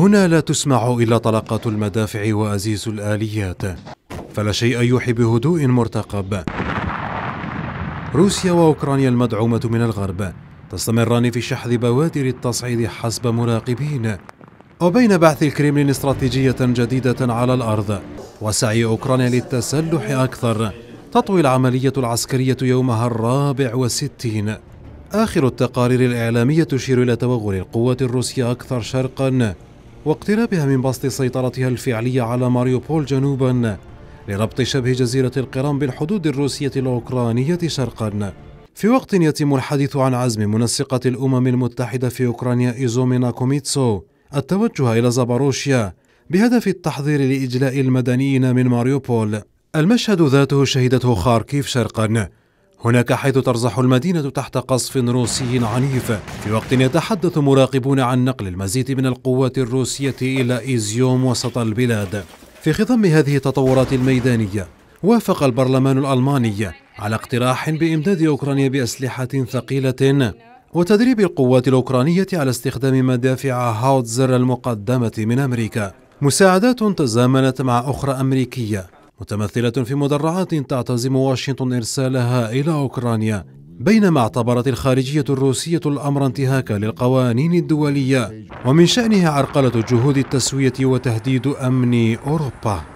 هنا لا تسمع إلا طلقات المدافع وأزيز الآليات فلا شيء يوحي بهدوء مرتقب روسيا وأوكرانيا المدعومة من الغرب تستمران في شحذ بوادر التصعيد حسب مراقبين وبين بعث الكريملين استراتيجية جديدة على الأرض وسعي أوكرانيا للتسلح أكثر تطوي العملية العسكرية يومها الرابع والستين آخر التقارير الإعلامية تشير إلى توغل القوات الروسية أكثر شرقا واقترابها من بسط سيطرتها الفعلية على ماريوبول جنوبا لربط شبه جزيرة القرام بالحدود الروسية الأوكرانية شرقا في وقت يتم الحديث عن عزم منسقة الأمم المتحدة في أوكرانيا إيزومينا كوميتسو التوجه إلى زاباروشيا بهدف التحضير لإجلاء المدنيين من ماريوبول المشهد ذاته شهدته خاركيف شرقا هناك حيث ترزح المدينة تحت قصف روسي عنيف في وقت يتحدث مراقبون عن نقل المزيد من القوات الروسية إلى إيزيوم وسط البلاد في خضم هذه التطورات الميدانية وافق البرلمان الألماني على اقتراح بإمداد أوكرانيا بأسلحة ثقيلة وتدريب القوات الأوكرانية على استخدام مدافع هاوتزر المقدمة من أمريكا مساعدات تزامنت مع أخرى أمريكية متمثلة في مدرعات تعتزم واشنطن إرسالها إلى أوكرانيا بينما اعتبرت الخارجية الروسية الأمر انتهاكا للقوانين الدولية ومن شأنها عرقلة جهود التسوية وتهديد أمن أوروبا